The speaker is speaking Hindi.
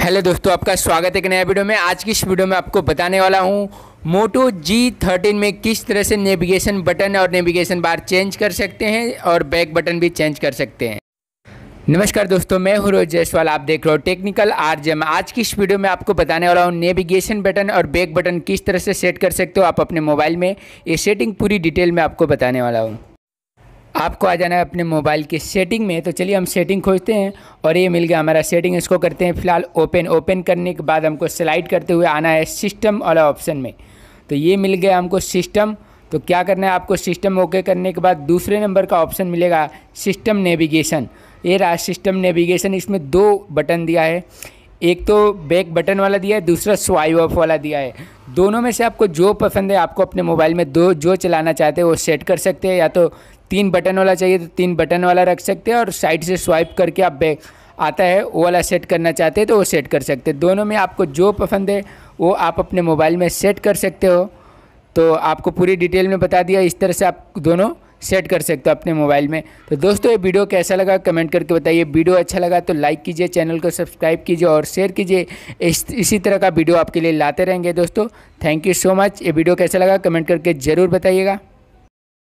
हेलो दोस्तों आपका स्वागत है एक नया वीडियो में आज की इस वीडियो में आपको बताने वाला हूँ मोटो जी थर्टीन में किस तरह से नेविगेशन बटन और नेविगेशन बार चेंज कर सकते हैं और बैक बटन भी चेंज कर सकते हैं नमस्कार दोस्तों मैं हूँ रोज जायसवाल आप देख रहे हो टेक्निकल आरजेम आज की इस वीडियो में आपको बताने वाला हूँ नेविगेशन बटन और बैक बटन किस तरह से सेट कर सकते हो आप अपने मोबाइल में ये सेटिंग पूरी डिटेल में आपको बताने वाला हूँ आपको आ जाना है अपने मोबाइल की सेटिंग में तो चलिए हम सेटिंग खोजते हैं और ये मिल गया हमारा सेटिंग इसको करते हैं फिलहाल ओपन ओपन करने के बाद हमको स्लाइड करते हुए आना है सिस्टम वाला ऑप्शन में तो ये मिल गया हमको सिस्टम तो क्या करना है आपको सिस्टम ओके करने के बाद दूसरे नंबर का ऑप्शन मिलेगा सिस्टम नेविगेशन ये रहा सिस्टम नेविगेशन इसमें दो बटन दिया है एक तो बैक बटन वाला दिया है दूसरा स्वाइप ऑफ वाला दिया है दोनों में से आपको जो पसंद है आपको अपने मोबाइल में दो जो चलाना चाहते हैं वो सेट कर सकते हैं या तो तीन बटन वाला चाहिए तो तीन बटन वाला रख सकते हैं और साइड से स्वाइप करके आप बैक आता है वो वाला सेट करना चाहते हैं तो वो सेट कर सकते हैं दोनों में आपको जो पसंद है वो आप अपने मोबाइल में सेट कर सकते हो तो आपको पूरी डिटेल में बता दिया इस तरह से आप दोनों सेट कर सकते हो अपने मोबाइल में तो दोस्तों ये वीडियो कैसा लगा कमेंट करके बताइए वीडियो अच्छा लगा तो लाइक कीजिए चैनल को सब्सक्राइब कीजिए और शेयर कीजिए इस इसी तरह का वीडियो आपके लिए लाते रहेंगे दोस्तों थैंक यू सो मच ये वीडियो कैसा लगा कमेंट करके ज़रूर बताइएगा